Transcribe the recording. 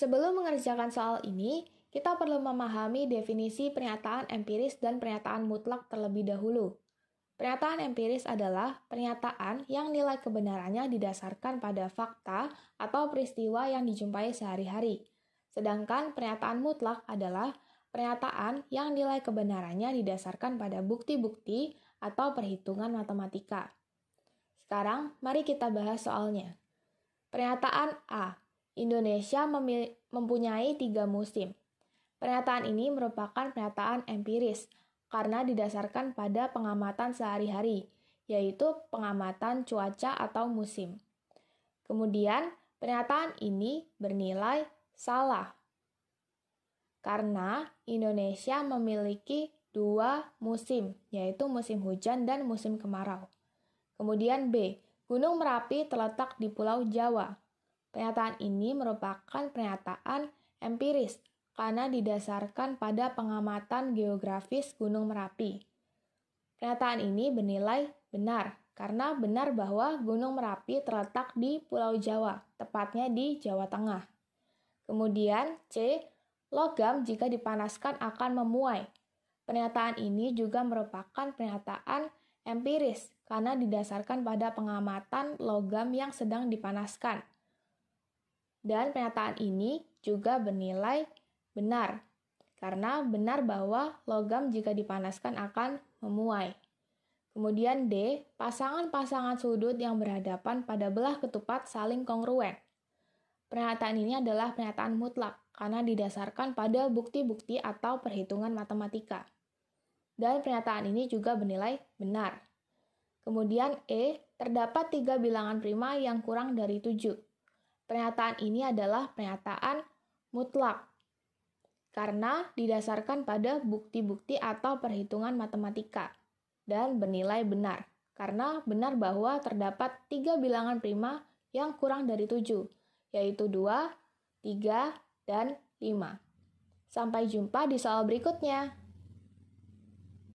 Sebelum mengerjakan soal ini, kita perlu memahami definisi pernyataan empiris dan pernyataan mutlak terlebih dahulu. Pernyataan empiris adalah pernyataan yang nilai kebenarannya didasarkan pada fakta atau peristiwa yang dijumpai sehari-hari. Sedangkan pernyataan mutlak adalah pernyataan yang nilai kebenarannya didasarkan pada bukti-bukti atau perhitungan matematika. Sekarang, mari kita bahas soalnya. Pernyataan A. Indonesia mempunyai tiga musim. Pernyataan ini merupakan pernyataan empiris karena didasarkan pada pengamatan sehari-hari, yaitu pengamatan cuaca atau musim. Kemudian, pernyataan ini bernilai salah karena Indonesia memiliki dua musim, yaitu musim hujan dan musim kemarau. Kemudian B. Gunung Merapi terletak di Pulau Jawa. Pernyataan ini merupakan pernyataan empiris karena didasarkan pada pengamatan geografis Gunung Merapi. Pernyataan ini bernilai benar karena benar bahwa Gunung Merapi terletak di Pulau Jawa, tepatnya di Jawa Tengah. Kemudian C. Logam jika dipanaskan akan memuai. Pernyataan ini juga merupakan pernyataan empiris karena didasarkan pada pengamatan logam yang sedang dipanaskan. Dan pernyataan ini juga bernilai benar, karena benar bahwa logam jika dipanaskan akan memuai. Kemudian D, pasangan-pasangan sudut yang berhadapan pada belah ketupat saling kongruen. Pernyataan ini adalah pernyataan mutlak karena didasarkan pada bukti-bukti atau perhitungan matematika. Dan pernyataan ini juga bernilai benar. Kemudian E, terdapat tiga bilangan prima yang kurang dari tujuh. Pernyataan ini adalah pernyataan mutlak karena didasarkan pada bukti-bukti atau perhitungan matematika dan bernilai benar karena benar bahwa terdapat tiga bilangan prima yang kurang dari tujuh, yaitu dua, tiga dan lima. Sampai jumpa di soal berikutnya.